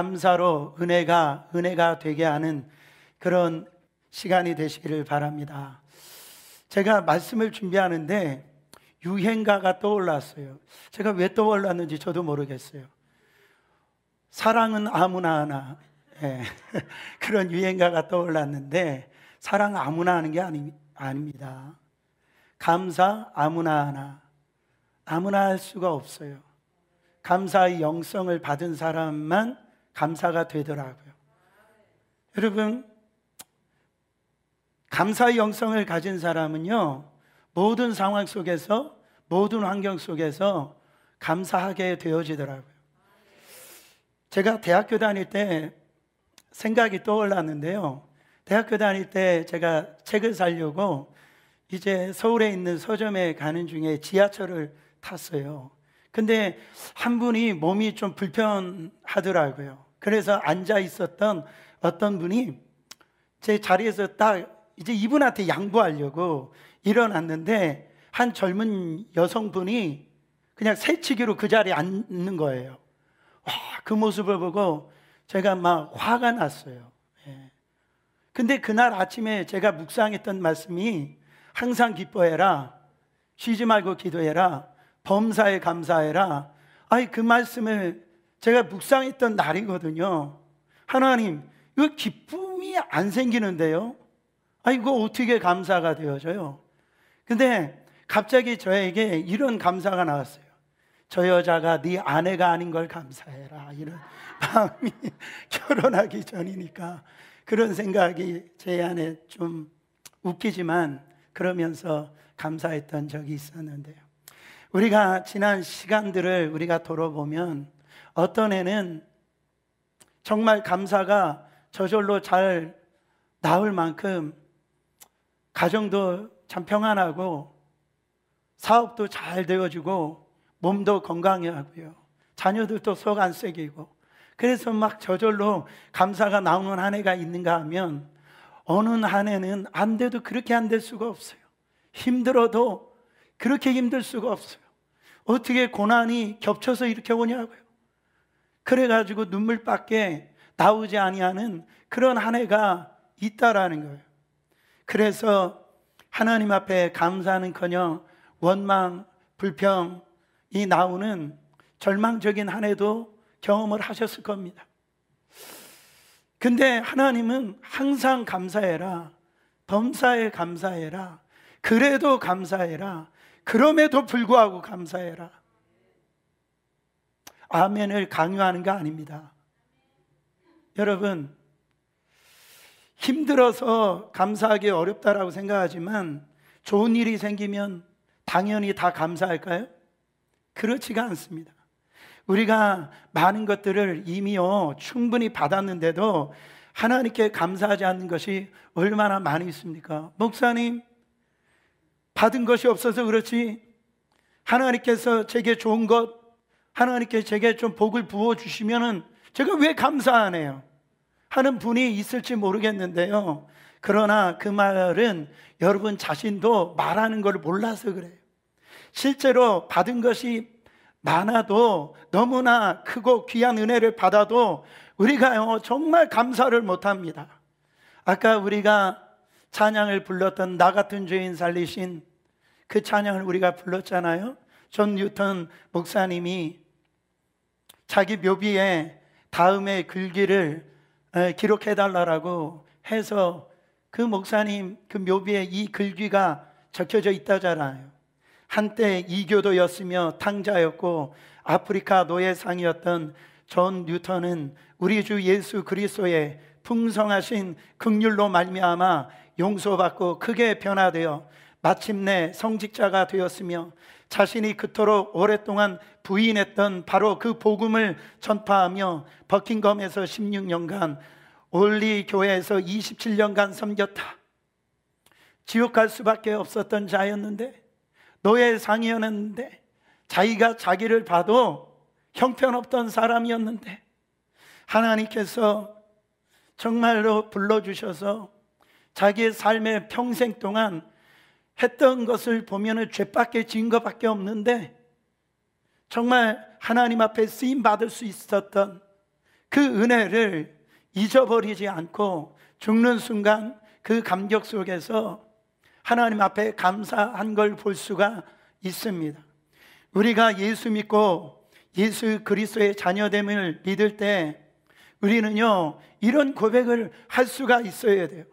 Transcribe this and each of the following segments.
감사로 은혜가 은혜가 되게 하는 그런 시간이 되시기를 바랍니다. 제가 말씀을 준비하는데 유행가가 떠올랐어요. 제가 왜 떠올랐는지 저도 모르겠어요. 사랑은 아무나 하나. 예. 그런 유행가가 떠올랐는데 사랑 아무나 하는 게 아니, 아닙니다. 감사 아무나 하나. 아무나 할 수가 없어요. 감사의 영성을 받은 사람만 감사가 되더라고요. 여러분, 감사의 영성을 가진 사람은요, 모든 상황 속에서, 모든 환경 속에서 감사하게 되어지더라고요. 제가 대학교 다닐 때 생각이 떠올랐는데요. 대학교 다닐 때 제가 책을 사려고 이제 서울에 있는 서점에 가는 중에 지하철을 탔어요. 근데 한 분이 몸이 좀 불편하더라고요. 그래서 앉아 있었던 어떤 분이 제 자리에서 딱 이제 이분한테 양보하려고 일어났는데 한 젊은 여성분이 그냥 새치기로 그 자리에 앉는 거예요. 와, 그 모습을 보고 제가 막 화가 났어요. 예. 근데 그날 아침에 제가 묵상했던 말씀이 항상 기뻐해라. 쉬지 말고 기도해라. 범사에 감사해라. 아이, 그 말씀을 제가 묵상했던 날이거든요. 하나님, 그 기쁨이 안 생기는데요. 아, 이거 어떻게 감사가 되어져요? 근데 갑자기 저에게 이런 감사가 나왔어요. 저 여자가 네 아내가 아닌 걸 감사해라. 이런 마음이 결혼하기 전이니까 그런 생각이 제 안에 좀 웃기지만 그러면서 감사했던 적이 있었는데요. 우리가 지난 시간들을 우리가 돌아보면 어떤 애는 정말 감사가 저절로 잘 나올 만큼 가정도 참 평안하고 사업도 잘 되어주고 몸도 건강해 하고요. 자녀들도 속안 썩이고 그래서 막 저절로 감사가 나오는 한 해가 있는가 하면 어느 한 해는 안 돼도 그렇게 안 될 수가 없어요. 힘들어도 그렇게 힘들 수가 없어요. 어떻게 고난이 겹쳐서 이렇게 오냐고요. 그래가지고 눈물밖에 나오지 아니하는 그런 한 해가 있다라는 거예요. 그래서 하나님 앞에 감사는커녕 하 원망, 불평이 나오는 절망적인 한 해도 경험을 하셨을 겁니다. 근데 하나님은 항상 감사해라. 범사에 감사해라. 그래도 감사해라. 그럼에도 불구하고 감사해라. 아멘을 강요하는 거 아닙니다. 여러분, 힘들어서 감사하기 어렵다라고 생각하지만 좋은 일이 생기면 당연히 다 감사할까요? 그렇지가 않습니다. 우리가 많은 것들을 이미요 충분히 받았는데도 하나님께 감사하지 않는 것이 얼마나 많이 있습니까? 목사님, 받은 것이 없어서 그렇지 하나님께서 제게 좋은 것 하나님께 제게 좀 복을 부어 주시면은 제가 왜 감사 하네요 하는 분이 있을지 모르겠는데요. 그러나 그 말은 여러분 자신도 말하는 걸 몰라서 그래요. 실제로 받은 것이 많아도 너무나 크고 귀한 은혜를 받아도 우리가요 정말 감사를 못합니다. 아까 우리가 찬양을 불렀던 나 같은 죄인 살리신 그 찬양을 우리가 불렀잖아요. 존 뉴턴 목사님이 자기 묘비에 다음의 글귀를 기록해 달라라고 해서 그 목사님 그 묘비에 이 글귀가 적혀져 있다잖아요. 한때 이교도였으며 탕자였고 아프리카 노예상이었던 존 뉴턴은 우리 주 예수 그리스도의 풍성하신 극률로 말미암아 용서받고 크게 변화되어 마침내 성직자가 되었으며 자신이 그토록 오랫동안 부인했던 바로 그 복음을 전파하며 버킹검에서 16년간 올리 교회에서 27년간 섬겼다. 지옥 갈 수밖에 없었던 자였는데 노예 상이었는데 자기가 자기를 봐도 형편없던 사람이었는데 하나님께서 정말로 불러주셔서 자기의 삶의 평생 동안 했던 것을 보면 죄밖에 진 것밖에 없는데 정말 하나님 앞에 쓰임 받을 수 있었던 그 은혜를 잊어버리지 않고 죽는 순간 그 감격 속에서 하나님 앞에 감사한 걸 볼 수가 있습니다. 우리가 예수 믿고 예수 그리스도의 자녀됨을 믿을 때 우리는요 이런 고백을 할 수가 있어야 돼요.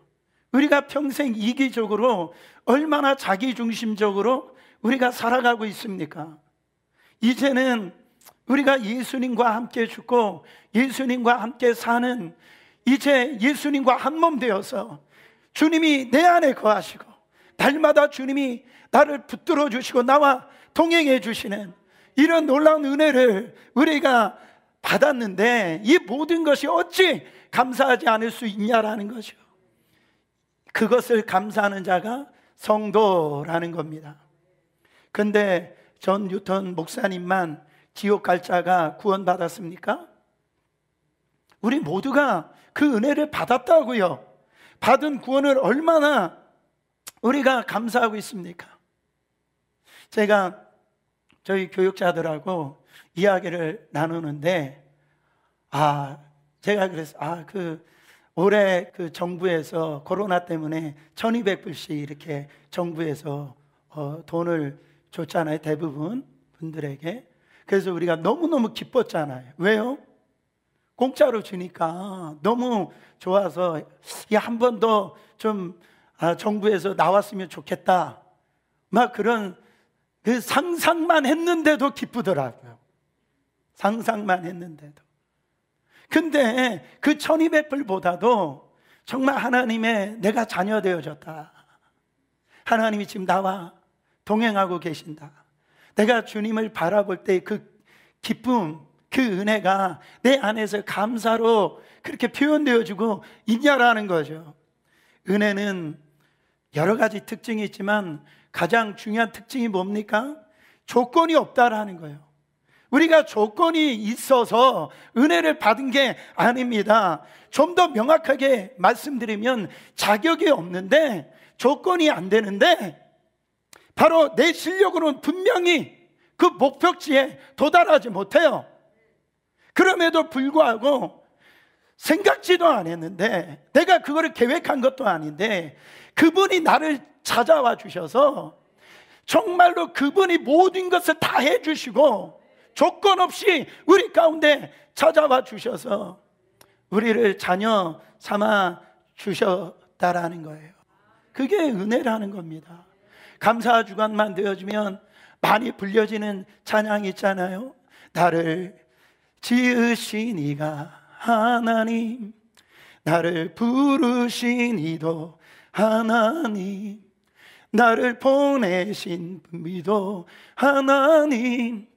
우리가 평생 이기적으로 얼마나 자기중심적으로 우리가 살아가고 있습니까? 이제는 우리가 예수님과 함께 죽고 예수님과 함께 사는 이제 예수님과 한 몸 되어서 주님이 내 안에 거하시고 달마다 주님이 나를 붙들어 주시고 나와 동행해 주시는 이런 놀라운 은혜를 우리가 받았는데 이 모든 것이 어찌 감사하지 않을 수 있냐라는 거죠. 그것을 감사하는 자가 성도라는 겁니다. 근데 전 뉴턴 목사님만 지옥 갈 자가 구원받았습니까? 우리 모두가 그 은혜를 받았다고요. 받은 구원을 얼마나 우리가 감사하고 있습니까? 제가 저희 교육자들하고 이야기를 나누는데, 아, 제가 그래서, 아, 그, 올해 그 정부에서 코로나 때문에 1200불씩 이렇게 정부에서 어, 돈을 줬잖아요. 대부분 분들에게. 그래서 우리가 너무너무 기뻤잖아요. 왜요? 공짜로 주니까 너무 좋아서 한 번 더좀 아, 정부에서 나왔으면 좋겠다. 막 그런 그 상상만 했는데도 기쁘더라고요. 상상만 했는데도. 근데 그 1200불보다도 정말 하나님의 내가 자녀 되어졌다. 하나님이 지금 나와 동행하고 계신다. 내가 주님을 바라볼 때 그 기쁨, 그 은혜가 내 안에서 감사로 그렇게 표현되어지고 있냐라는 거죠. 은혜는 여러 가지 특징이 있지만 가장 중요한 특징이 뭡니까? 조건이 없다라는 거예요. 우리가 조건이 있어서 은혜를 받은 게 아닙니다. 좀 더 명확하게 말씀드리면 자격이 없는데 조건이 안 되는데 바로 내 실력으로는 분명히 그 목적지에 도달하지 못해요. 그럼에도 불구하고 생각지도 안 했는데 내가 그거를 계획한 것도 아닌데 그분이 나를 찾아와 주셔서 정말로 그분이 모든 것을 다 해주시고 조건 없이 우리 가운데 찾아와 주셔서 우리를 자녀 삼아 주셨다라는 거예요. 그게 은혜라는 겁니다. 감사 주간만 되어주면 많이 불려지는 찬양 있잖아요. 나를 지으신 이가 하나님, 나를 부르신 이도 하나님, 나를 보내신 분도 하나님,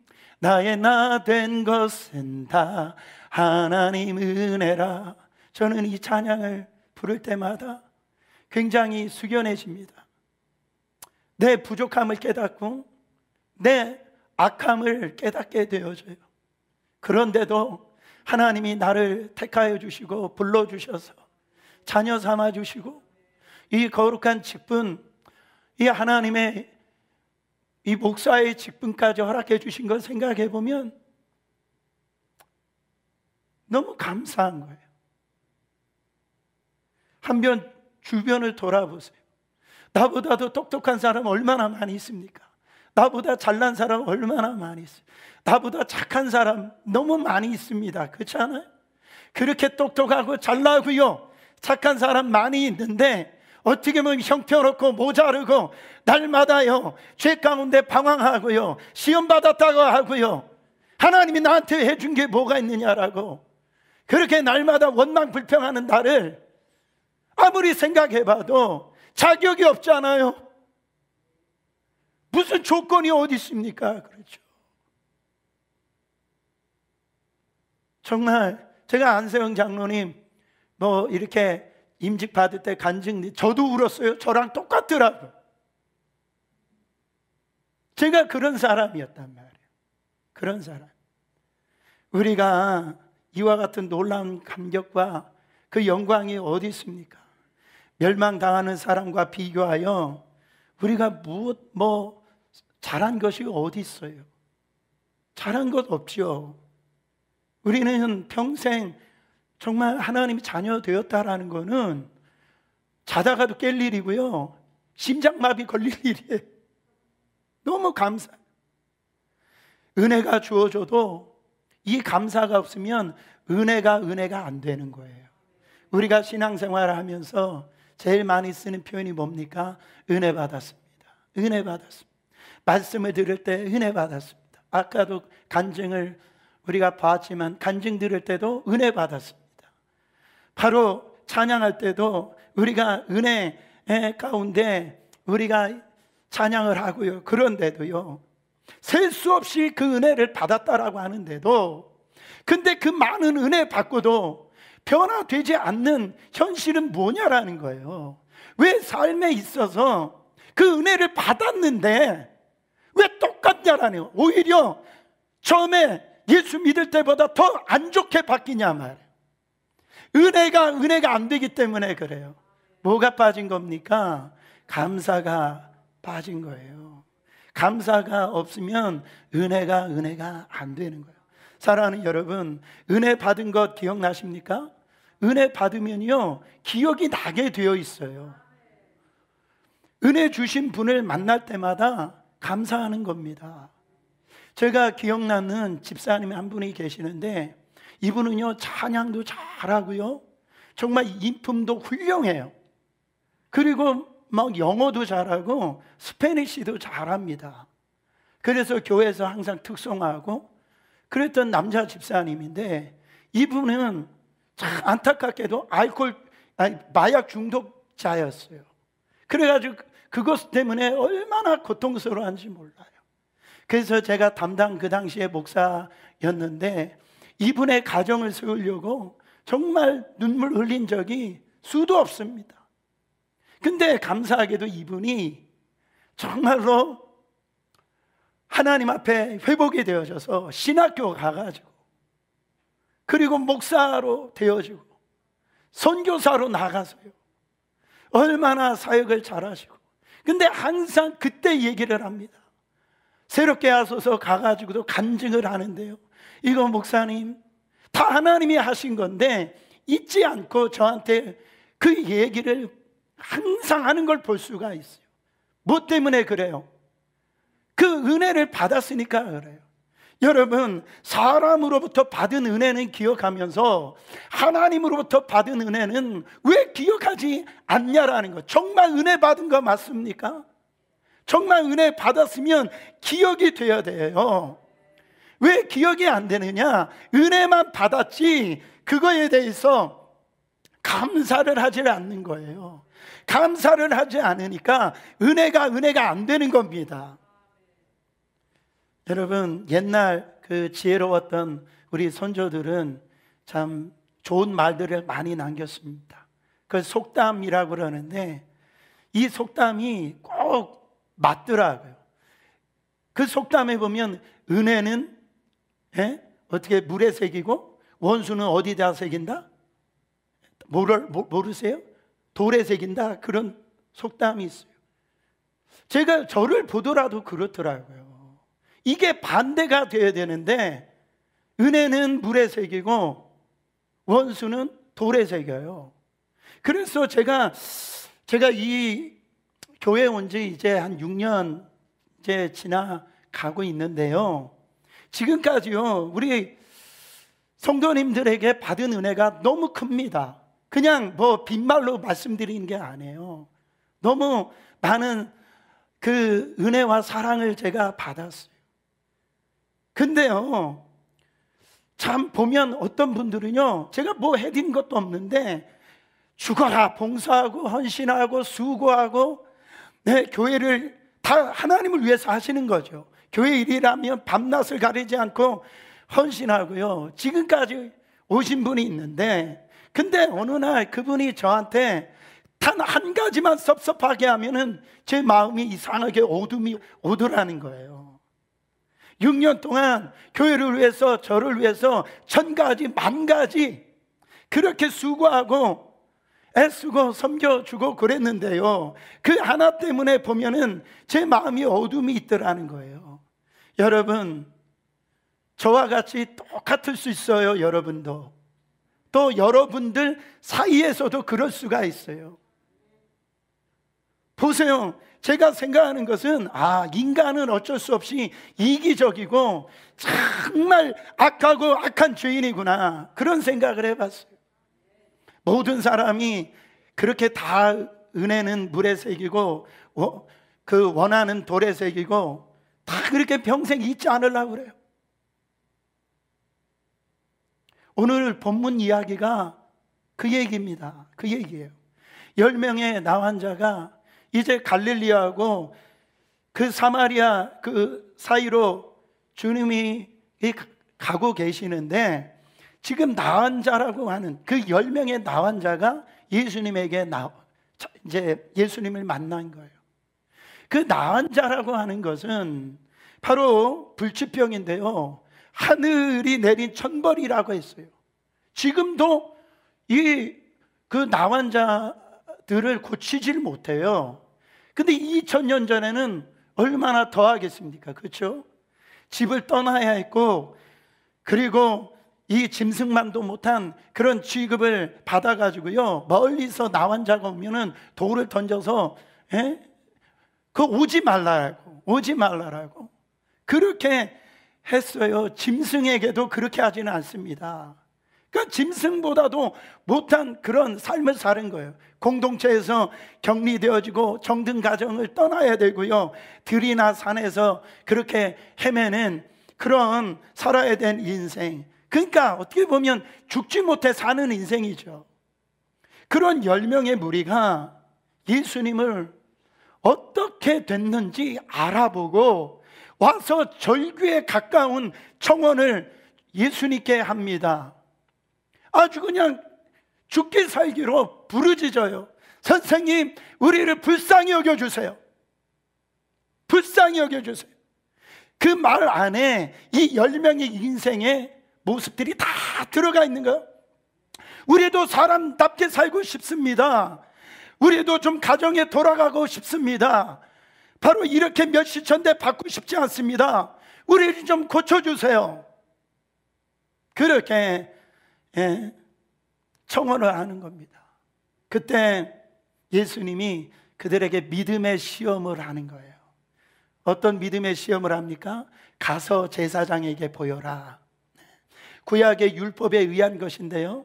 나의 나 된 것은 다 하나님 은혜라. 저는 이 찬양을 부를 때마다 굉장히 숙연해집니다. 내 부족함을 깨닫고 내 악함을 깨닫게 되어져요. 그런데도 하나님이 나를 택하여 주시고 불러 주셔서 자녀 삼아 주시고 이 거룩한 직분 이 하나님의 이 목사의 직분까지 허락해 주신 걸 생각해 보면 너무 감사한 거예요. 한편 주변을 돌아보세요. 나보다도 똑똑한 사람 얼마나 많이 있습니까? 나보다 잘난 사람 얼마나 많이 있어요. 나보다 착한 사람 너무 많이 있습니다. 그렇지 않아요? 그렇게 똑똑하고 잘나고요. 착한 사람 많이 있는데 어떻게 보면 형편없고 모자르고 날마다요 죄 가운데 방황하고요 시험 받았다고 하고요 하나님이 나한테 해준 게 뭐가 있느냐라고 그렇게 날마다 원망 불평하는 나를 아무리 생각해봐도 자격이 없잖아요 무슨 조건이 어디 있습니까 그렇죠 정말 제가 안세영 장로님 뭐 이렇게 임직 받을 때 간증 저도 울었어요. 저랑 똑같더라고. 제가 그런 사람이었단 말이에요. 그런 사람. 우리가 이와 같은 놀라운 감격과 그 영광이 어디 있습니까? 멸망당하는 사람과 비교하여 우리가 무엇 뭐 잘한 것이 어디 있어요? 잘한 것없죠 우리는 평생 정말 하나님이 자녀 되었다라는 거는 자다가도 깰 일이고요. 심장마비 걸릴 일이에요. 너무 감사. 은혜가 주어져도 이 감사가 없으면 은혜가 은혜가 안 되는 거예요. 우리가 신앙생활을 하면서 제일 많이 쓰는 표현이 뭡니까? 은혜 받았습니다. 은혜 받았습니다. 말씀을 들을 때 은혜 받았습니다. 아까도 간증을 우리가 봤지만 간증 들을 때도 은혜 받았습니다. 바로 찬양할 때도 우리가 은혜 가운데 우리가 찬양을 하고요. 그런데도요. 셀 수 없이 그 은혜를 받았다라고 하는데도 근데 그 많은 은혜 받고도 변화되지 않는 현실은 뭐냐라는 거예요. 왜 삶에 있어서 그 은혜를 받았는데 왜 똑같냐라는 거예요. 오히려 처음에 예수 믿을 때보다 더 안 좋게 바뀌냐 말이에요. 은혜가 은혜가 안 되기 때문에 그래요. 뭐가 빠진 겁니까? 감사가 빠진 거예요. 감사가 없으면 은혜가 은혜가 안 되는 거예요. 사랑하는 여러분, 은혜 받은 것 기억나십니까? 은혜 받으면요, 기억이 나게 되어 있어요. 은혜 주신 분을 만날 때마다 감사하는 겁니다. 제가 기억나는 집사님이 한 분이 계시는데 이분은요, 찬양도 잘하고요. 정말 인품도 훌륭해요. 그리고 막 영어도 잘하고 스페니쉬도 잘합니다. 그래서 교회에서 항상 특성화하고 그랬던 남자 집사님인데 이분은 참 안타깝게도 알코올 아니 마약 중독자였어요. 그래가지고 그것 때문에 얼마나 고통스러운지 몰라요. 그래서 제가 담당 그 당시에 목사였는데 이분의 가정을 세우려고 정말 눈물 흘린 적이 수도 없습니다. 근데 감사하게도 이분이 정말로 하나님 앞에 회복이 되어져서 신학교 가가지고 그리고 목사로 되어지고 선교사로 나가서요. 얼마나 사역을 잘하시고. 근데 항상 그때 얘기를 합니다. 새롭게 하소서 가가지고도 간증을 하는데요. 이거 목사님 다 하나님이 하신 건데 잊지 않고 저한테 그 얘기를 항상 하는 걸 볼 수가 있어요. 뭐 때문에 그래요? 그 은혜를 받았으니까 그래요. 여러분, 사람으로부터 받은 은혜는 기억하면서 하나님으로부터 받은 은혜는 왜 기억하지 않냐라는 거. 정말 은혜 받은 거 맞습니까? 정말 은혜 받았으면 기억이 돼야 돼요. 왜 기억이 안 되느냐? 은혜만 받았지 그거에 대해서 감사를 하지 않는 거예요. 감사를 하지 않으니까 은혜가 은혜가 안 되는 겁니다. 여러분 옛날 그 지혜로웠던 우리 선조들은 참 좋은 말들을 많이 남겼습니다. 그 속담이라고 그러는데 이 속담이 꼭 맞더라고요. 그 속담에 보면 은혜는 에? 예? 어떻게 물에 새기고 원수는 어디다 새긴다? 모를, 모르세요? 돌에 새긴다 그런 속담이 있어요. 제가 저를 보더라도 그렇더라고요. 이게 반대가 되어야 되는데 은혜는 물에 새기고 원수는 돌에 새겨요. 그래서 제가 제가 이 교회 온 지 이제 한 6년 이제 지나 가고 있는데요. 지금까지요, 우리 성도님들에게 받은 은혜가 너무 큽니다. 그냥 뭐 빈말로 말씀드리는 게 아니에요. 너무 많은 그 은혜와 사랑을 제가 받았어요. 근데요, 참 보면 어떤 분들은요, 제가 뭐 해드린 것도 없는데, 죽어라, 봉사하고, 헌신하고, 수고하고, 네, 교회를 다 하나님을 위해서 하시는 거죠. 교회 일이라면 밤낮을 가리지 않고 헌신하고요. 지금까지 오신 분이 있는데, 근데 어느 날 그분이 저한테 단 한 가지만 섭섭하게 하면은 제 마음이 이상하게 어둠이 오더라는 거예요. 6년 동안 교회를 위해서, 저를 위해서 천 가지, 만 가지 그렇게 수고하고 애쓰고 섬겨주고 그랬는데요. 그 하나 때문에 보면은 제 마음이 어둠이 있더라는 거예요. 여러분, 저와 같이 똑같을 수 있어요, 여러분도. 또 여러분들 사이에서도 그럴 수가 있어요. 보세요. 제가 생각하는 것은, 아, 인간은 어쩔 수 없이 이기적이고, 정말 악하고 악한 죄인이구나. 그런 생각을 해봤어요. 모든 사람이 그렇게 다 은혜는 물에 새기고, 그 원하는 돌에 새기고, 다 그렇게 평생 잊지 않으려고 그래요. 오늘 본문 이야기가 그 얘기입니다. 그 얘기예요. 1명의 나환자가 이제 갈릴리하고 그 사마리아 그 사이로 주님이 가고 계시는데 지금 나환자라고 하는 그1명의 나환자가 예수님에게 나, 이제 예수님을 만난 거예요. 그 나은 자라고 하는 것은 바로 불치병인데요. 하늘이 내린 천벌이라고 했어요. 지금도 이 그 나환자들을 고치질 못해요. 근데 2000년 전에는 얼마나 더 하겠습니까? 그렇죠? 집을 떠나야 했고 그리고 이 짐승만도 못한 그런 취급을 받아가지고요 멀리서 나환자가 오면은 돌을 던져서 에? 예? 그 오지 말라고, 오지 말라라고. 그렇게 했어요. 짐승에게도 그렇게 하지는 않습니다. 그 짐승보다도 못한 그런 삶을 사는 거예요. 공동체에서 격리되어지고 정든 가정을 떠나야 되고요. 들이나 산에서 그렇게 헤매는 그런 살아야 된 인생. 그러니까 어떻게 보면 죽지 못해 사는 인생이죠. 그런 열명의 무리가 예수님을 어떻게 됐는지 알아보고 와서 절규에 가까운 청원을 예수님께 합니다. 아주 그냥 죽기 살기로 부르짖어요. 선생님, 우리를 불쌍히 여겨주세요. 불쌍히 여겨주세요. 그 말 안에 이 10명의 인생의 모습들이 다 들어가 있는 거예요. 우리도 사람답게 살고 싶습니다. 우리도 좀 가정에 돌아가고 싶습니다. 바로 이렇게 몇 시천대 받고 싶지 않습니다. 우리를 좀 고쳐주세요. 그렇게 예, 청원을 하는 겁니다. 그때 예수님이 그들에게 믿음의 시험을 하는 거예요. 어떤 믿음의 시험을 합니까? 가서 제사장에게 보여라. 구약의 율법에 의한 것인데요.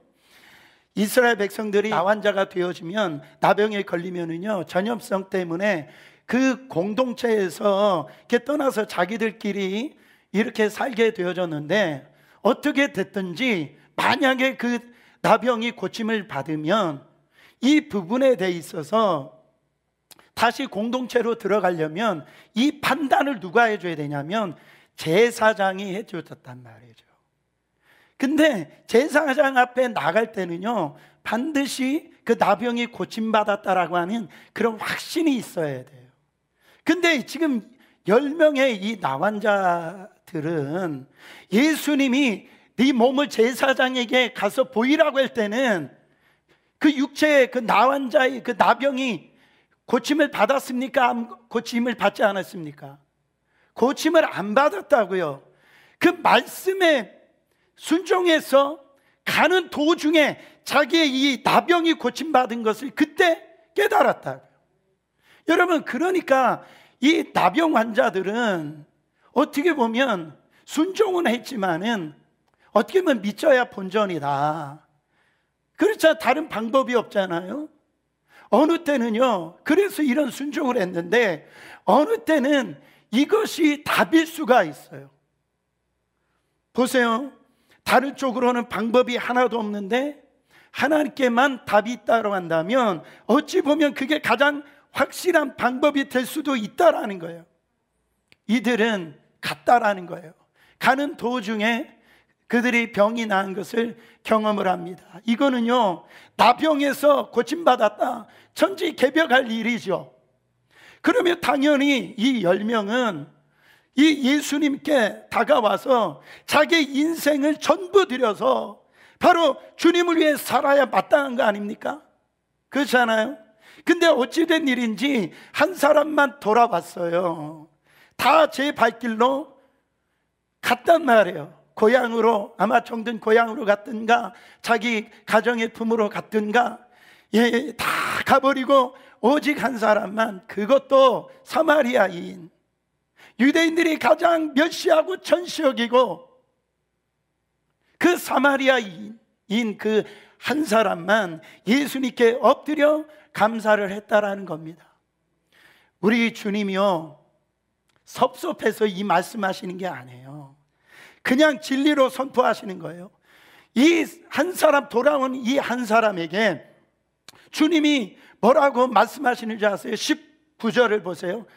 이스라엘 백성들이 네. 나환자가 되어지면 나병에 걸리면은요 전염성 때문에 그 공동체에서 이렇게 떠나서 자기들끼리 이렇게 살게 되어졌는데 어떻게 됐든지 만약에 그 나병이 고침을 받으면 이 부분에 대 있어서 다시 공동체로 들어가려면 이 판단을 누가 해줘야 되냐면 제사장이 해줬단 말이죠. 근데 제사장 앞에 나갈 때는요, 반드시 그 나병이 고침받았다라고 하는 그런 확신이 있어야 돼요. 근데 지금 10명의 이 나환자들은 예수님이 네 몸을 제사장에게 가서 보이라고 할 때는 그 육체의 그 나환자의 그 나병이 고침을 받았습니까? 고침을 받지 않았습니까? 고침을 안 받았다고요. 그 말씀에 순종해서 가는 도중에 자기의 이 나병이 고침받은 것을 그때 깨달았다. 여러분, 그러니까 이 나병 환자들은 어떻게 보면 순종은 했지만은 어떻게 보면 믿져야 본전이다. 그렇죠. 다른 방법이 없잖아요. 어느 때는요, 그래서 이런 순종을 했는데, 어느 때는 이것이 답일 수가 있어요. 보세요. 다른 쪽으로는 방법이 하나도 없는데 하나님께만 답이 있다고 한다면 어찌 보면 그게 가장 확실한 방법이 될 수도 있다라는 거예요. 이들은 갔다라는 거예요. 가는 도중에 그들이 병이 난 것을 경험을 합니다. 이거는요, 나병에서 고침받았다. 천지 개벽할 일이죠. 그러면 당연히 이 열명은 이 예수님께 다가와서 자기 인생을 전부 드려서 바로 주님을 위해 살아야 마땅한 거 아닙니까? 그렇지 않아요? 근데 어찌된 일인지 한 사람만 돌아왔어요. 다 제 발길로 갔단 말이에요. 고향으로, 아마 정든 고향으로 갔든가, 자기 가정의 품으로 갔든가, 예, 다 가버리고, 오직 한 사람만, 그것도 사마리아인. 유대인들이 가장 멸시하고 천시여기고그 사마리아인 그 한 사람만 예수님께 엎드려 감사를 했다라는 겁니다. 우리 주님이요 섭섭해서 이 말씀하시는 게 아니에요. 그냥 진리로 선포하시는 거예요. 이 한 사람 돌아온 이 한 사람에게 주님이 뭐라고 말씀하시는지 아세요? 19절을 보세요.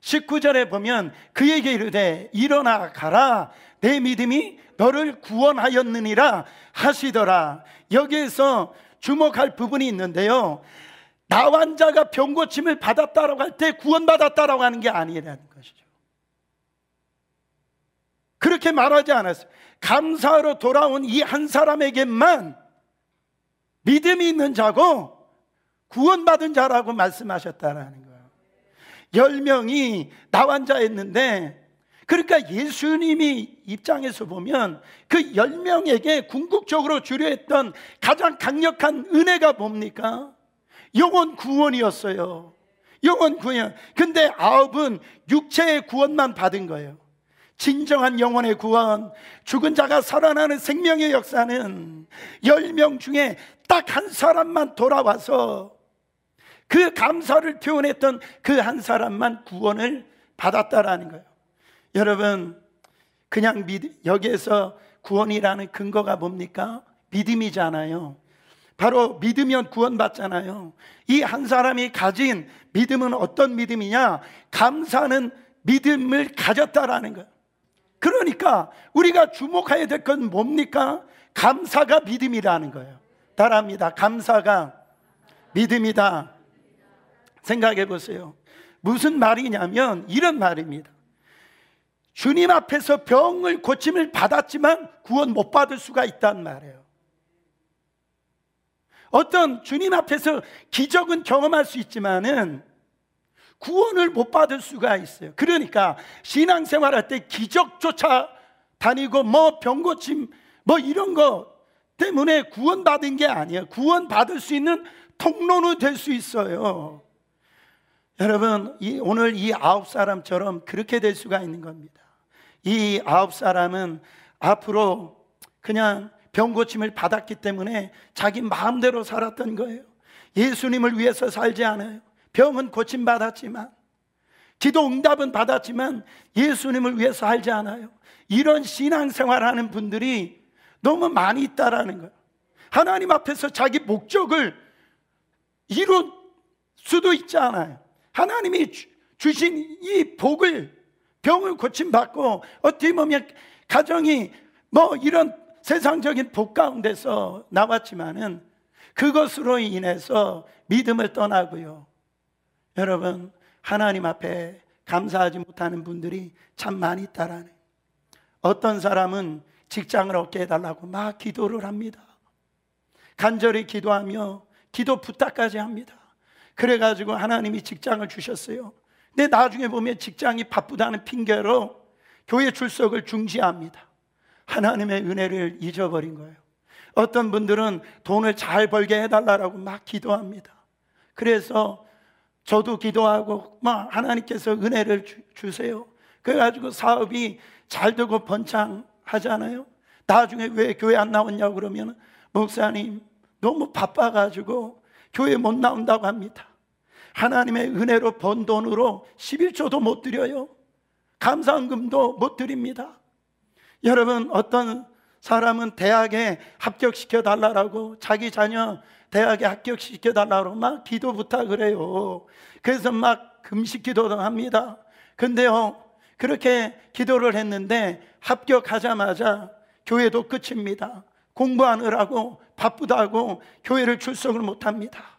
19절에 보면 그에게 이르되 일어나 가라 내 믿음이 너를 구원하였느니라 하시더라. 여기에서 주목할 부분이 있는데요. 나 환자가 병 고침을 받았다라고 할 때 구원받았다라고 하는 게 아니라는 것이죠. 그렇게 말하지 않았어요. 감사로 돌아온 이 한 사람에게만 믿음이 있는 자고 구원받은 자라고 말씀하셨다라는 거예요. 열명이 나와 앉아있는데 그러니까 예수님이 입장에서 보면 그 열명에게 궁극적으로 주려 했던 가장 강력한 은혜가 뭡니까? 영원 구원이었어요. 영원 구원. 근데 아홉은 육체의 구원만 받은 거예요. 진정한 영혼의 구원, 죽은 자가 살아나는 생명의 역사는 1명 중에 딱 한 사람만 돌아와서 그 감사를 표현했던 그 한 사람만 구원을 받았다라는 거예요. 여러분, 그냥 믿, 여기에서 구원이라는 근거가 뭡니까? 믿음이잖아요. 바로 믿으면 구원받잖아요. 이 한 사람이 가진 믿음은 어떤 믿음이냐? 감사는 믿음을 가졌다라는 거예요. 그러니까 우리가 주목해야 될 건 뭡니까? 감사가 믿음이라는 거예요. 따라합니다. 감사가 믿음이다. 생각해 보세요. 무슨 말이냐면 이런 말입니다. 주님 앞에서 병을 고침을 받았지만 구원 못 받을 수가 있단 말이에요. 어떤 주님 앞에서 기적은 경험할 수 있지만은 구원을 못 받을 수가 있어요. 그러니까 신앙생활 할때 기적조차 다니고 뭐 병고침 뭐 이런 거 때문에 구원받은 게 아니에요. 구원받을 수 있는 통로는 될 수 있어요. 여러분, 이, 오늘 이 아홉 사람처럼 그렇게 될 수가 있는 겁니다. 이 아홉 사람은 앞으로 그냥 병고침을 받았기 때문에 자기 마음대로 살았던 거예요. 예수님을 위해서 살지 않아요. 병은 고침받았지만, 기도 응답은 받았지만 예수님을 위해서 살지 않아요. 이런 신앙생활 하는 분들이 너무 많이 있다라는 거예요. 하나님 앞에서 자기 목적을 이룰 수도 있지 않아요. 하나님이 주신 이 복을 병을 고침받고 어떻게 보면 가정이 뭐 이런 세상적인 복 가운데서 나왔지만은 그것으로 인해서 믿음을 떠나고요. 여러분, 하나님 앞에 감사하지 못하는 분들이 참 많이 있다라는. 어떤 사람은 직장을 얻게 해달라고 막 기도를 합니다. 간절히 기도하며 기도 부탁까지 합니다. 그래가지고 하나님이 직장을 주셨어요. 근데 나중에 보면 직장이 바쁘다는 핑계로 교회 출석을 중지합니다. 하나님의 은혜를 잊어버린 거예요. 어떤 분들은 돈을 잘 벌게 해달라고 막 기도합니다. 그래서 저도 기도하고 막 하나님께서 은혜를 주, 주세요. 그래가지고 사업이 잘 되고 번창하잖아요. 나중에 왜 교회 안 나왔냐고 그러면 목사님 너무 바빠가지고 교회 못 나온다고 합니다. 하나님의 은혜로 번 돈으로 11조도 못 드려요. 감사금도못 드립니다. 여러분, 어떤 사람은 대학에 합격시켜 달라고 자기 자녀 대학에 합격시켜 달라고 막 기도 부탁을 해요. 그래서 막 금식 기도도 합니다. 근데요, 그렇게 기도를 했는데 합격하자마자 교회도 끝입니다. 공부하느라고 바쁘다고 교회를 출석을 못 합니다.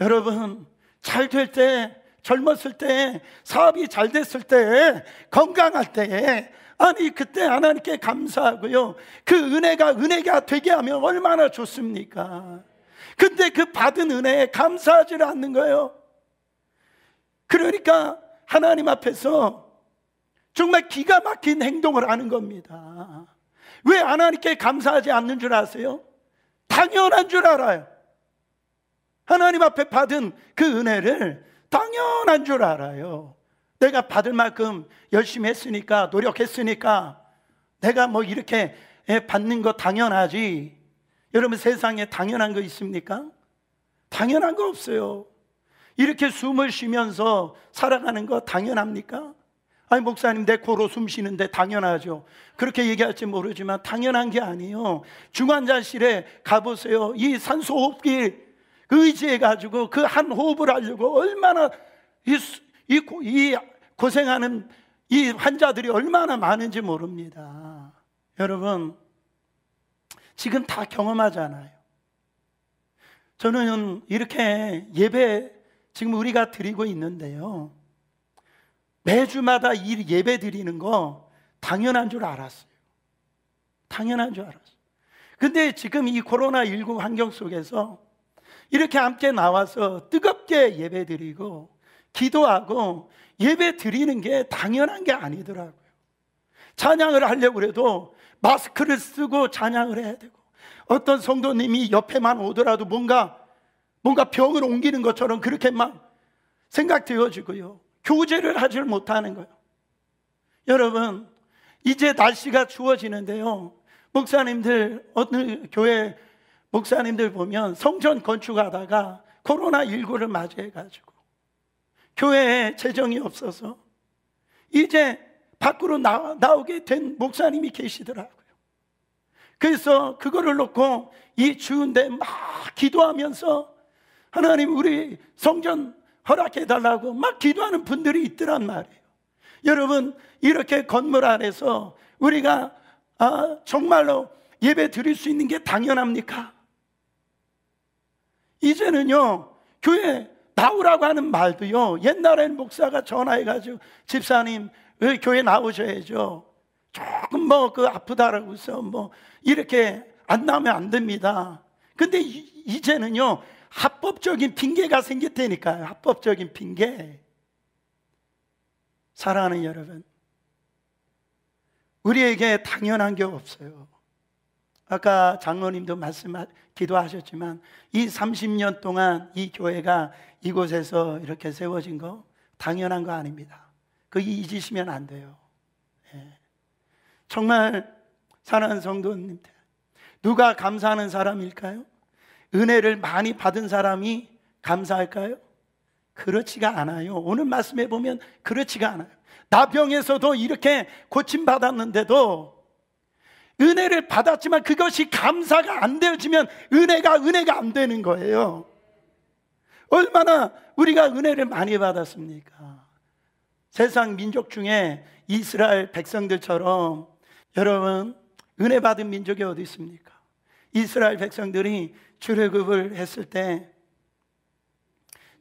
여러분, 잘될 때, 젊었을 때, 사업이 잘 됐을 때, 건강할 때에 아니 그때 하나님께 감사하고요. 그 은혜가 은혜가 되게 하면 얼마나 좋습니까? 근데 그 받은 은혜에 감사하지 않는 거예요. 그러니까 하나님 앞에서 정말 기가 막힌 행동을 하는 겁니다. 왜 하나님께 감사하지 않는 줄 아세요? 당연한 줄 알아요. 하나님 앞에 받은 그 은혜를 당연한 줄 알아요. 내가 받을 만큼 열심히 했으니까, 노력했으니까, 내가 뭐 이렇게 예, 받는 거 당연하지. 여러분 세상에 당연한 거 있습니까? 당연한 거 없어요. 이렇게 숨을 쉬면서 살아가는 거 당연합니까? 아니 목사님 내 코로 숨 쉬는데 당연하죠. 그렇게 얘기할지 모르지만 당연한 게 아니에요. 중환자실에 가보세요. 이 산소 호흡기 의지해가지고 그 한 호흡을 하려고 얼마나 이, 이, 이 고생하는 이 환자들이 얼마나 많은지 모릅니다. 여러분, 지금 다 경험하잖아요. 저는 이렇게 예배 지금 우리가 드리고 있는데요. 매주마다 이 예배 드리는 거 당연한 줄 알았어요. 당연한 줄 알았어요. 근데 지금 이 코로나19 환경 속에서 이렇게 함께 나와서 뜨겁게 예배 드리고 기도하고 예배 드리는 게 당연한 게 아니더라고요. 찬양을 하려고 해도 마스크를 쓰고 찬양을 해야 되고 어떤 성도님이 옆에만 오더라도 뭔가 뭔가 병을 옮기는 것처럼 그렇게만 생각되어지고요. 교제를 하질 못하는 거예요. 여러분, 이제 날씨가 추워지는데요. 목사님들 어느 교회 목사님들 보면 성전 건축하다가 코로나19를 맞이해가지고 교회에 재정이 없어서 이제 밖으로 나, 나오게 된 목사님이 계시더라고요. 그래서 그거를 놓고 이 추운데 막 기도하면서 하나님 우리 성전 허락해달라고 막 기도하는 분들이 있더란 말이에요. 여러분, 이렇게 건물 안에서 우리가 아, 정말로 예배 드릴 수 있는 게 당연합니까? 이제는요, 교회 나오라고 하는 말도요, 옛날엔 목사가 전화해가지고, 집사님, 왜 교회 나오셔야죠? 조금 뭐 그 아프다라고 해서 뭐 이렇게 안 나오면 안 됩니다. 근데 이제는요, 합법적인 핑계가 생겼다니까요. 합법적인 핑계. 사랑하는 여러분, 우리에게 당연한 게 없어요. 아까 장로님도 말씀하, 기도하셨지만 이 30년 동안 이 교회가 이곳에서 이렇게 세워진 거 당연한 거 아닙니다. 그 잊으시면 안 돼요. 예. 정말 사랑하는 성도님들, 누가 감사하는 사람일까요? 은혜를 많이 받은 사람이 감사할까요? 그렇지가 않아요. 오늘 말씀해 보면 그렇지가 않아요. 나병에서도 이렇게 고침받았는데도 은혜를 받았지만 그것이 감사가 안 되어지면 은혜가 은혜가 안 되는 거예요. 얼마나 우리가 은혜를 많이 받았습니까? 세상 민족 중에 이스라엘 백성들처럼 여러분 은혜 받은 민족이 어디 있습니까? 이스라엘 백성들이 출애굽을 했을 때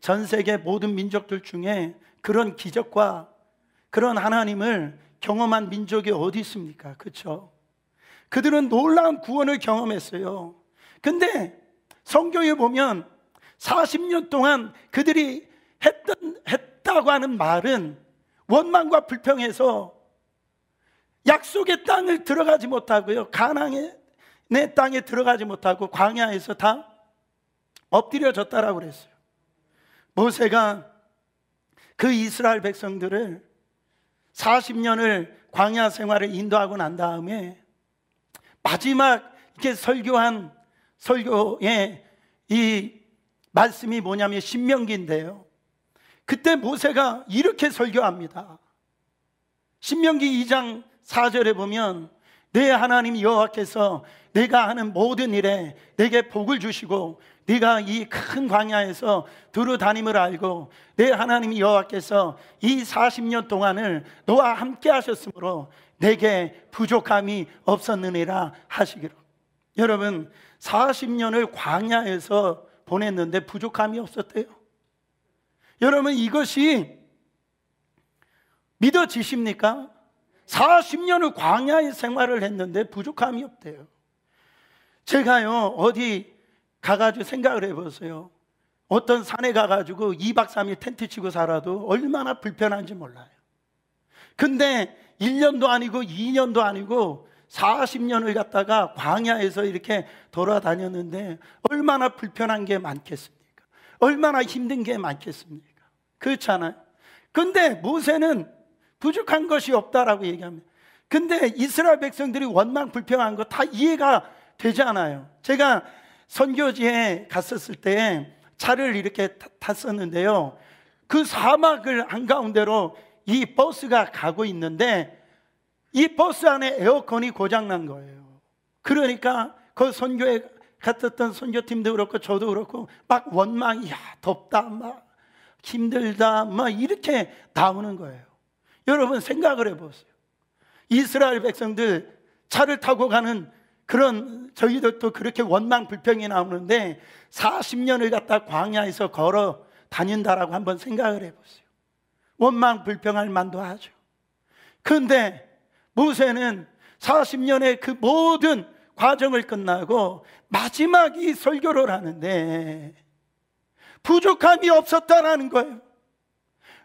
전 세계 모든 민족들 중에 그런 기적과 그런 하나님을 경험한 민족이 어디 있습니까? 그렇죠? 그들은 놀라운 구원을 경험했어요. 근데 성경에 보면 40년 동안 그들이 했던, 했다고 하는 말은 원망과 불평에서 약속의 땅을 들어가지 못하고요. 가나안의 땅에 들어가지 못하고 광야에서 다 엎드려졌다라고 그랬어요. 모세가 그 이스라엘 백성들을 40년을 광야 생활을 인도하고 난 다음에 마지막 이렇게 설교한 설교의 이 말씀이 뭐냐면 신명기인데요. 그때 모세가 이렇게 설교합니다. 신명기 2장 4절에 보면 내 하나님 여호와께서 내가 하는 모든 일에 내게 복을 주시고 네가 이 큰 광야에서 두루 다님을 알고 내 하나님 여호와께서 이 40년 동안을 너와 함께 하셨으므로 내게 부족함이 없었느니라 하시기로. 여러분, 40년을 광야에서 보냈는데 부족함이 없었대요. 여러분, 이것이 믿어지십니까? 40년을 광야의 생활을 했는데 부족함이 없대요. 제가요, 어디 가가지고 생각을 해보세요. 어떤 산에 가가지고 2박 3일 텐트 치고 살아도 얼마나 불편한지 몰라요. 근데 1년도 아니고 2년도 아니고 40년을 갔다가 광야에서 이렇게 돌아다녔는데 얼마나 불편한 게 많겠습니까? 얼마나 힘든 게 많겠습니까? 그렇잖아요. 근데 모세는 부족한 것이 없다라고 얘기합니다. 근데 이스라엘 백성들이 원망 불평한 거 다 이해가 되지 않아요. 제가 선교지에 갔었을 때 차를 이렇게 탔었는데요. 그 사막을 한가운데로 이 버스가 가고 있는데 이 버스 안에 에어컨이 고장난 거예요. 그러니까 그 선교에 갔었던 선교팀도 그렇고 저도 그렇고 막 원망이야 덥다 막 힘들다 막 이렇게 나오는 거예요. 여러분 생각을 해보세요. 이스라엘 백성들 차를 타고 가는 그런 저희들도 그렇게 원망 불평이 나오는데 40년을 갖다 광야에서 걸어 다닌다라고 한번 생각을 해보세요. 원망 불평할 만도 하죠. 그런데 모세는 40년의 그 모든 과정을 끝나고 마지막 이 설교를 하는데 부족함이 없었다라는 거예요.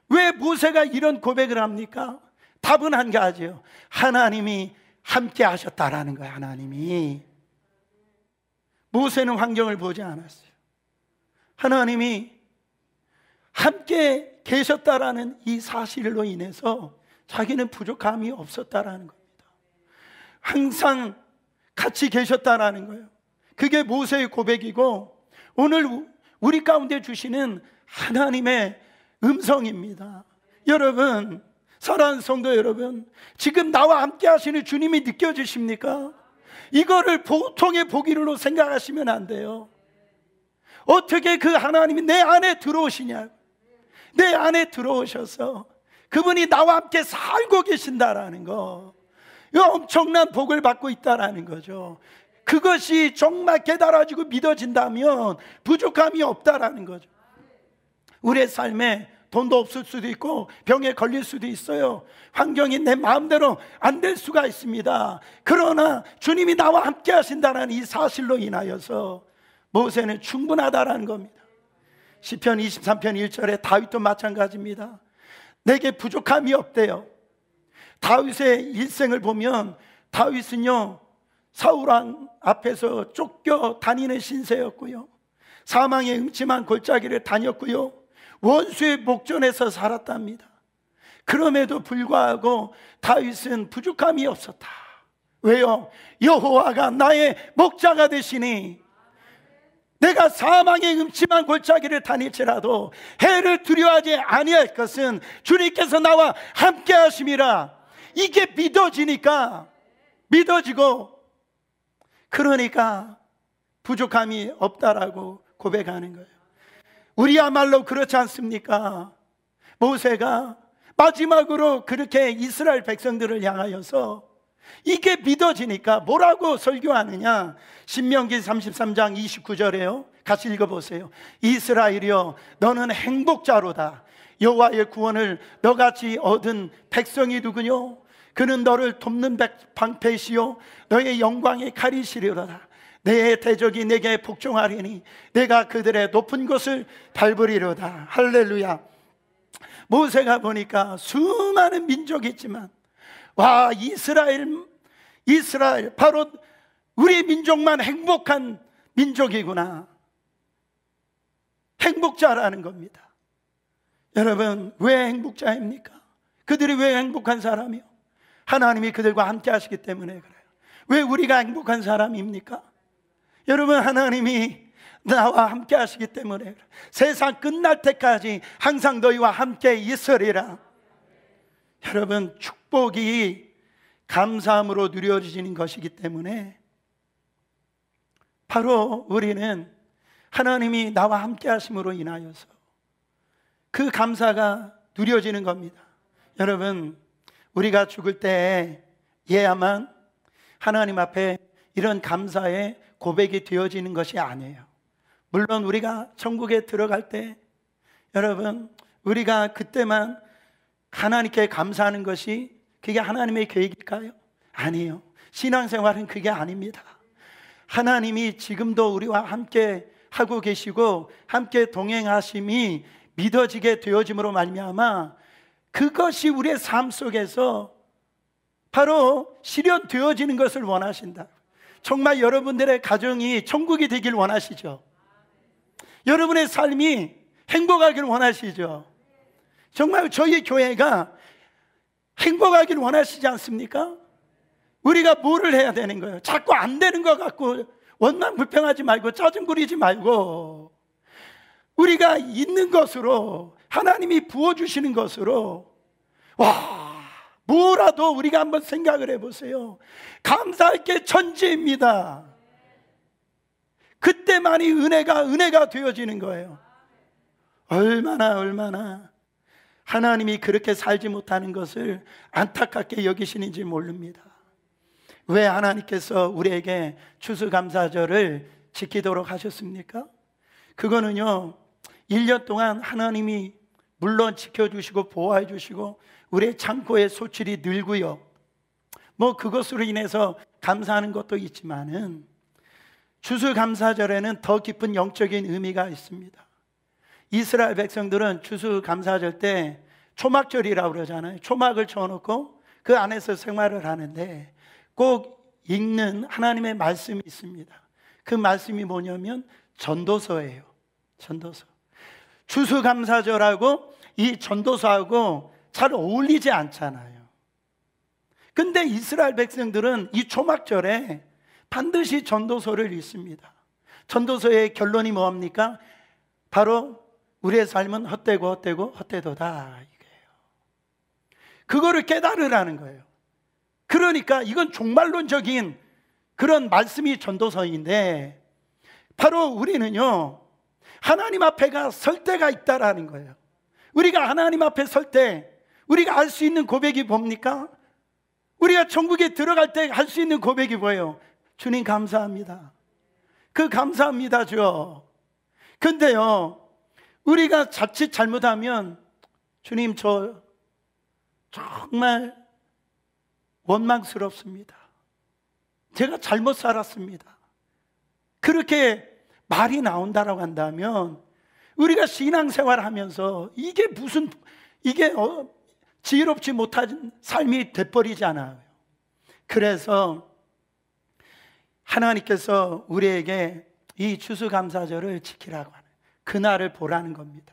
왜 모세가 이런 고백을 합니까? 답은 한 가지요. 하나님이 함께 하셨다라는 거예요, 하나님이. 모세는 환경을 보지 않았어요. 하나님이 함께 계셨다라는 이 사실로 인해서 자기는 부족함이 없었다라는 겁니다. 항상 같이 계셨다라는 거예요. 그게 모세의 고백이고 오늘 우리 가운데 주시는 하나님의 음성입니다. 여러분, 사랑하 성도 여러분, 지금 나와 함께 하시는 주님이 느껴지십니까? 이거를 보통의 보기로 생각하시면 안 돼요. 어떻게 그 하나님이 내 안에 들어오시냐 내 안에 들어오셔서 그분이 나와 함께 살고 계신다라는 거. 이 엄청난 복을 받고 있다라는 거죠. 그것이 정말 깨달아지고 믿어진다면 부족함이 없다라는 거죠. 우리의 삶에 돈도 없을 수도 있고 병에 걸릴 수도 있어요. 환경이 내 마음대로 안 될 수가 있습니다. 그러나 주님이 나와 함께 하신다는 이 사실로 인하여서 모세는 충분하다라는 겁니다. 시편 23편 1절에 다윗도 마찬가지입니다. 내게 부족함이 없대요. 다윗의 일생을 보면 다윗은요 사울왕 앞에서 쫓겨 다니는 신세였고요. 사망의 음침한 골짜기를 다녔고요. 원수의 목전에서 살았답니다. 그럼에도 불구하고 다윗은 부족함이 없었다. 왜요? 여호와가 나의 목자가 되시니 내가 사망의 음침한 골짜기를 다닐지라도 해를 두려워하지 아니할 것은 주님께서 나와 함께 하심이라 이게 믿어지니까 믿어지고 그러니까 부족함이 없다라고 고백하는 거예요. 우리야말로 그렇지 않습니까? 모세가 마지막으로 그렇게 이스라엘 백성들을 향하여서 이게 믿어지니까 뭐라고 설교하느냐? 신명기 33장 29절에요. 같이 읽어 보세요. 이스라엘이여 너는 행복자로다. 여호와의 구원을 너같이 얻은 백성이 누구뇨? 그는 너를 돕는 방패시요 너의 영광의 칼이시리로다. 내 대적이 내게 복종하리니 내가 그들의 높은 곳을 밟으리로다. 할렐루야. 모세가 보니까 수많은 민족이 있지만 와, 이스라엘, 이스라엘, 바로 우리 민족만 행복한 민족이구나. 행복자라는 겁니다. 여러분, 왜 행복자입니까? 그들이 왜 행복한 사람이요? 하나님이 그들과 함께 하시기 때문에 그래요. 왜 우리가 행복한 사람입니까? 여러분, 하나님이 나와 함께 하시기 때문에 세상 끝날 때까지 항상 너희와 함께 있으리라. 여러분, 축 축복이 감사함으로 누려지는 것이기 때문에 바로 우리는 하나님이 나와 함께 하심으로 인하여서 그 감사가 누려지는 겁니다. 여러분, 우리가 죽을 때에 예야만 하나님 앞에 이런 감사의 고백이 되어지는 것이 아니에요. 물론 우리가 천국에 들어갈 때 여러분, 우리가 그때만 하나님께 감사하는 것이 그게 하나님의 계획일까요? 아니요 신앙생활은 그게 아닙니다. 하나님이 지금도 우리와 함께 하고 계시고 함께 동행하심이 믿어지게 되어짐으로 말미암아 그것이 우리의 삶 속에서 바로 실현되어지는 것을 원하신다. 정말 여러분들의 가정이 천국이 되길 원하시죠. 여러분의 삶이 행복하길 원하시죠. 정말 저희 교회가 행복하길 원하시지 않습니까? 우리가 뭐를 해야 되는 거예요? 자꾸 안 되는 것 같고 원망 불평하지 말고 짜증 부리지 말고 우리가 있는 것으로 하나님이 부어주시는 것으로 와 뭐라도 우리가 한번 생각을 해보세요 감사할 게 천지입니다 그때만이 은혜가 은혜가 되어지는 거예요 얼마나 얼마나 하나님이 그렇게 살지 못하는 것을 안타깝게 여기시는지 모릅니다. 왜 하나님께서 우리에게 추수감사절을 지키도록 하셨습니까? 그거는요, 1년 동안 하나님이 물론 지켜주시고 보호해 주시고 우리의 창고의 소출이 늘고요. 뭐 그것으로 인해서 감사하는 것도 있지만은 주수감사절에는 더 깊은 영적인 의미가 있습니다. 이스라엘 백성들은 추수 감사절 때 초막절이라고 그러잖아요. 초막을 쳐놓고 그 안에서 생활을 하는데 꼭 읽는 하나님의 말씀이 있습니다. 그 말씀이 뭐냐면 전도서예요. 전도서. 추수 감사절하고 이 전도서하고 잘 어울리지 않잖아요. 근데 이스라엘 백성들은 이 초막절에 반드시 전도서를 읽습니다. 전도서의 결론이 뭐합니까? 바로 우리의 삶은 헛되고 헛되고 헛되도다 이거예요. 그거를 깨달으라는 거예요. 그러니까 이건 종말론적인 그런 말씀이 전도서인데 바로 우리는요 하나님 앞에가 설 때가 있다라는 거예요. 우리가 하나님 앞에 설 때 우리가 할 수 있는 고백이 뭡니까? 우리가 천국에 들어갈 때 할 수 있는 고백이 뭐예요? 주님 감사합니다. 그 감사합니다 죠. 근데요 우리가 자칫 잘못하면 주님 저 정말 원망스럽습니다. 제가 잘못 살았습니다. 그렇게 말이 나온다라고 한다면 우리가 신앙생활 하면서 이게 무슨 이게 어, 지혜롭지 못한 삶이 돼버리잖아요. 그래서 하나님께서 우리에게 이 추수감사절을 지키라고 그날을 보라는 겁니다.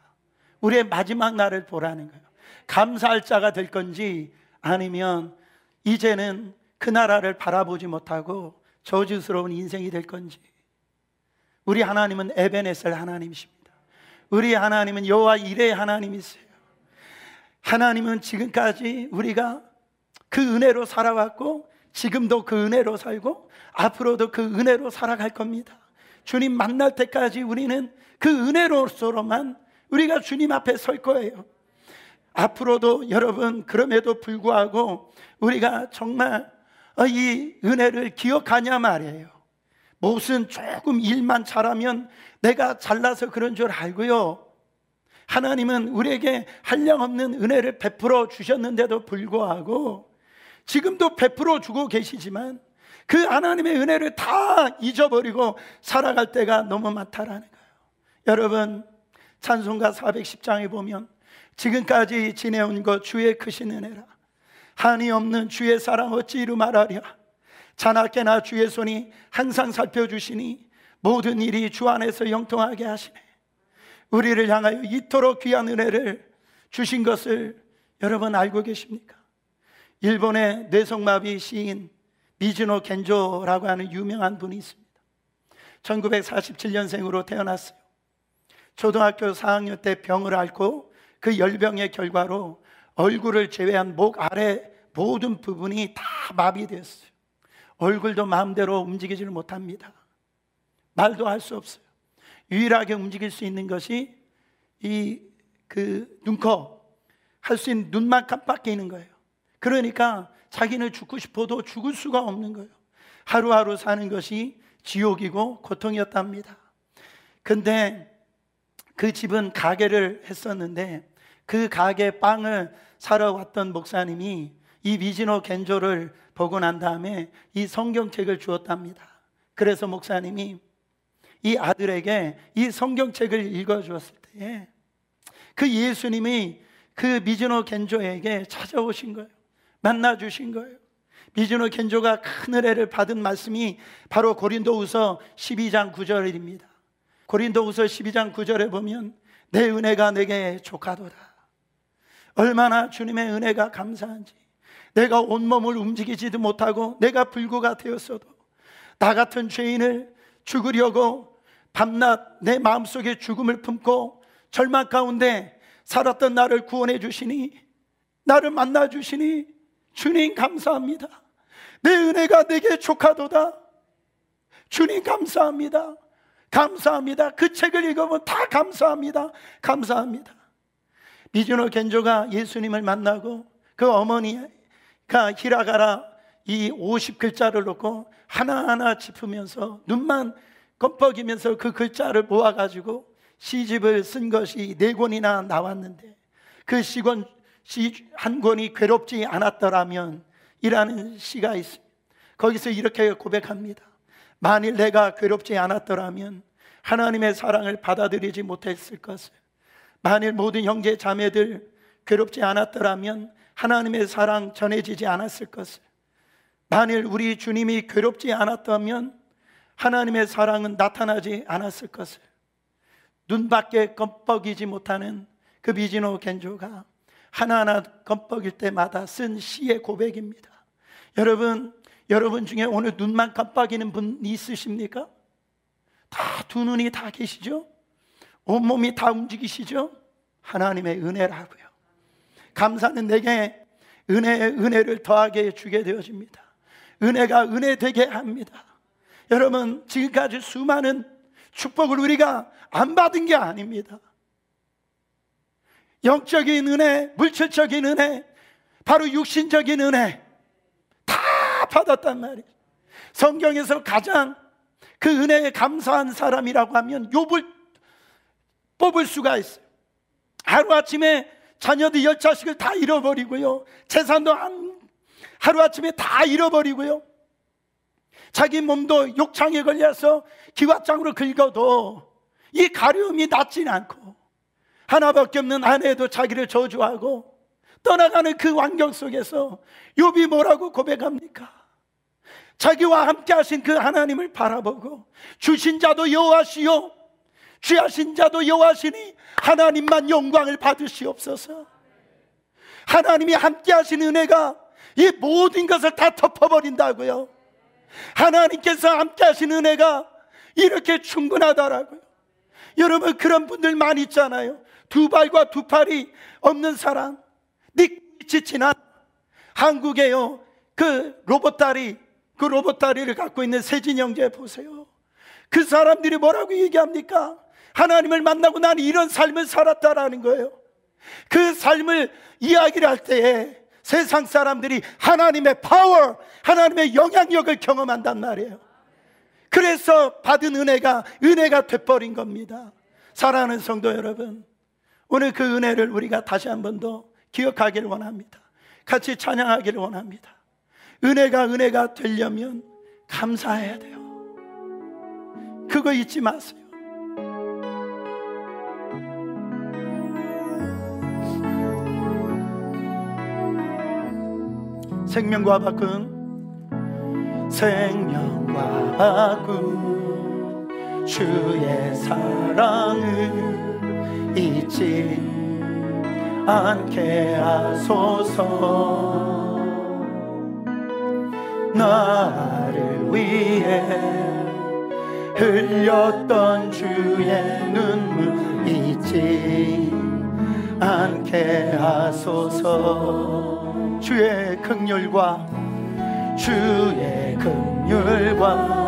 우리의 마지막 날을 보라는 거예요. 감사할 자가 될 건지 아니면 이제는 그 나라를 바라보지 못하고 저주스러운 인생이 될 건지. 우리 하나님은 에베네셀 하나님이십니다. 우리 하나님은 여호와 이레의 하나님이세요. 하나님은 지금까지 우리가 그 은혜로 살아왔고 지금도 그 은혜로 살고 앞으로도 그 은혜로 살아갈 겁니다. 주님 만날 때까지 우리는 그 은혜로서로만 우리가 주님 앞에 설 거예요. 앞으로도 여러분 그럼에도 불구하고 우리가 정말 어, 이 은혜를 기억하냐 말이에요. 무슨 조금 일만 잘하면 내가 잘나서 그런 줄 알고요. 하나님은 우리에게 한량없는 은혜를 베풀어 주셨는데도 불구하고 지금도 베풀어 주고 계시지만 그 하나님의 은혜를 다 잊어버리고 살아갈 때가 너무 많다라는 거예요. 여러분, 찬송가 410장에 보면 지금까지 지내온 것 주의 크신 은혜라. 한이 없는 주의 사랑 어찌 이루 말하랴. 자나깨나 주의 손이 항상 살펴주시니 모든 일이 주 안에서 영통하게 하시네. 우리를 향하여 이토록 귀한 은혜를 주신 것을 여러분 알고 계십니까? 일본의 뇌성마비 시인 미즈노 겐조라고 하는 유명한 분이 있습니다. 1947년생으로 태어났어요. 초등학교 4학년 때 병을 앓고 그 열병의 결과로 얼굴을 제외한 목 아래 모든 부분이 다 마비됐어요. 얼굴도 마음대로 움직이지를 못합니다. 말도 할 수 없어요. 유일하게 움직일 수 있는 것이 이 그 눈코 할수 있는 눈만 깜빡이는 거예요. 그러니까 자기는 죽고 싶어도 죽을 수가 없는 거예요. 하루하루 사는 것이 지옥이고 고통이었답니다. 근데 그 집은 가게를 했었는데 그 가게 빵을 사러 왔던 목사님이 이 미즈노 겐조를 보고 난 다음에 이 성경책을 주었답니다. 그래서 목사님이 이 아들에게 이 성경책을 읽어주었을 때에 그 예수님이 그 미즈노 겐조에게 찾아오신 거예요. 만나주신 거예요. 미즈노 겐조가 큰 은혜를 받은 말씀이 바로 고린도우서 12장 9절입니다. 고린도후서 12장 9절에 보면 내 은혜가 내게 족하도다. 얼마나 주님의 은혜가 감사한지. 내가 온몸을 움직이지도 못하고 내가 불구가 되었어도 나 같은 죄인을 죽으려고 밤낮 내 마음속에 죽음을 품고 절망 가운데 살았던 나를 구원해 주시니 나를 만나 주시니 주님 감사합니다. 내 은혜가 내게 족하도다. 주님 감사합니다. 감사합니다. 그 책을 읽으면 다 감사합니다. 감사합니다. 미즈노 겐조가 예수님을 만나고 그 어머니가 히라가라 이 50글자를 놓고 하나하나 짚으면서 눈만 껌뻑이면서 그 글자를 모아가지고 시집을 쓴 것이 네 권이나 나왔는데 그 시권 시 한 권이 괴롭지 않았더라면 이라는 시가 있습니다. 거기서 이렇게 고백합니다. 만일 내가 괴롭지 않았더라면 하나님의 사랑을 받아들이지 못했을 것을. 만일 모든 형제 자매들 괴롭지 않았더라면 하나님의 사랑 전해지지 않았을 것을. 만일 우리 주님이 괴롭지 않았다면 하나님의 사랑은 나타나지 않았을 것을. 눈밖에 껌뻑이지 못하는 그 미진호 겐조가 하나하나 껌뻑일 때마다 쓴 시의 고백입니다. 여러분, 여러분 중에 오늘 눈만 깜빡이는 분 있으십니까? 다 두 눈이 다 계시죠? 온몸이 다 움직이시죠? 하나님의 은혜라고요. 감사는 내게 은혜의 은혜를 더하게 주게 되어집니다. 은혜가 은혜 되게 합니다. 여러분, 지금까지 수많은 축복을 우리가 안 받은 게 아닙니다. 영적인 은혜, 물질적인 은혜, 바로 육신적인 은혜, 받았단 말이에요. 성경에서 가장 그 은혜에 감사한 사람이라고 하면 욥을 뽑을 수가 있어요. 하루아침에 자녀들 열 자식을 다 잃어버리고요. 재산도 안, 하루아침에 다 잃어버리고요. 자기 몸도 욕창에 걸려서 기왓장으로 긁어도 이 가려움이 낫진 않고 하나밖에 없는 아내도 자기를 저주하고 떠나가는 그 환경 속에서 욥이 뭐라고 고백합니까? 자기와 함께 하신 그 하나님을 바라보고 주신 자도 여호와시오 주하신 자도 여호와시니 하나님만 영광을 받으시옵소서. 하나님이 함께 하신 은혜가 이 모든 것을 다 덮어버린다고요. 하나님께서 함께 하신 은혜가 이렇게 충분하다라고요. 여러분 그런 분들 많이 있잖아요. 두 발과 두 팔이 없는 사람. 닉 지친한 한국에요. 그 로봇 딸이 그 로봇 다리를 갖고 있는 세진 형제 보세요. 그 사람들이 뭐라고 얘기합니까? 하나님을 만나고 나 이런 삶을 살았다라는 거예요. 그 삶을 이야기를 할 때에 세상 사람들이 하나님의 파워, 하나님의 영향력을 경험한단 말이에요. 그래서 받은 은혜가 은혜가 돼버린 겁니다. 사랑하는 성도 여러분, 오늘 그 은혜를 우리가 다시 한 번 더 기억하기를 원합니다. 같이 찬양하기를 원합니다. 은혜가 은혜가 되려면 감사해야 돼요. 그거 잊지 마세요. 생명과 바꿈 생명과 바꿈 주의 사랑을 잊지 않게 하소서 나를 위해 흘렸던 주의 눈물 잊지 않게 하소서 주의 극률과 주의 극률과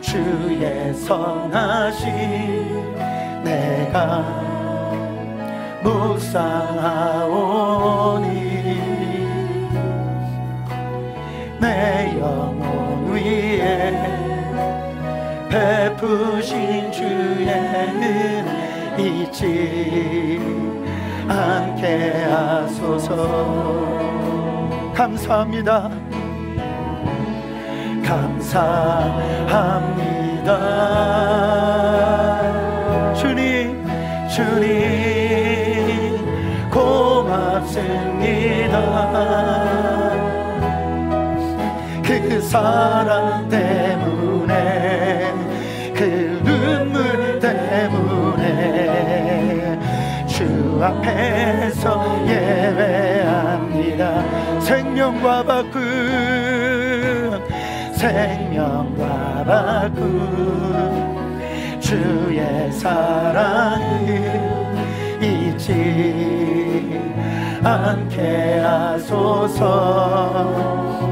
주의 선하신 내가 묵상하오니 내 영혼 위에 베푸신 주의 은혜 잊지 않게 하소서 감사합니다 감사합니다 주님 주님 고맙습니다 그 사랑 때문에 그 눈물 때문에 주 앞에서 예배합니다 생명과 바꾼 생명과 바꾼 주의 사랑을 잊지 않게 하소서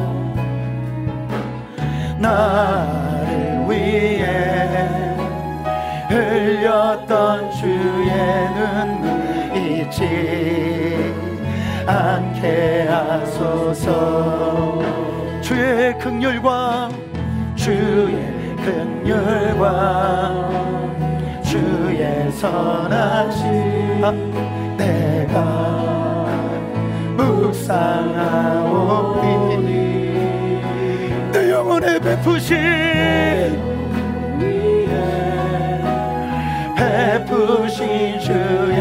나를 위해 흘렸던 주의 눈물 잊지 않게 하소서 주의 극률과 주의 극률과 주의 선하신 아, 내가 묵상하오니 베푸신 베푸신 주의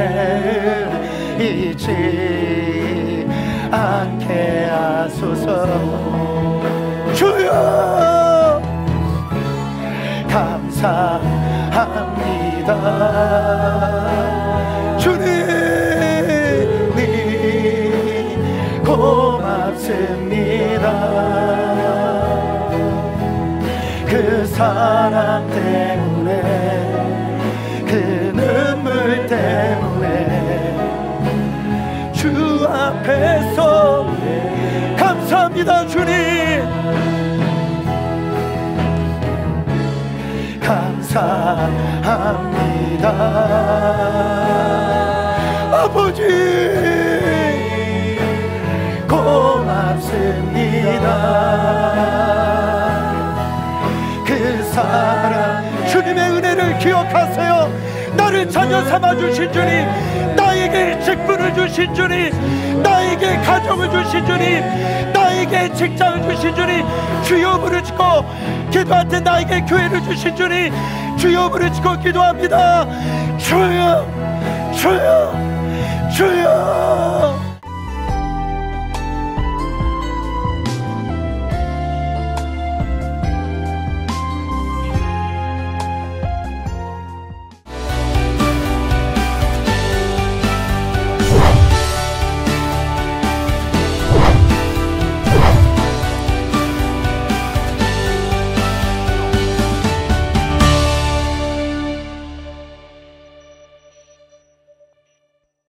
잊지 않게 하소서 주여 감사합니다 사랑 때문에 그 눈물 때문에 주 앞에서 감사합니다 주님 감사합니다 아버지 고맙습니다 사랑 주님의 은혜를 기억하세요 나를 자녀 삼아주신 주님 나에게 직분을 주신 주님 나에게 가정을 주신 주님 나에게 직장을 주신 주님 주여 부르짖고 기도할 때 나에게 교회를 주신 주님 주여 부르짖고 기도합니다 주여 주여 주여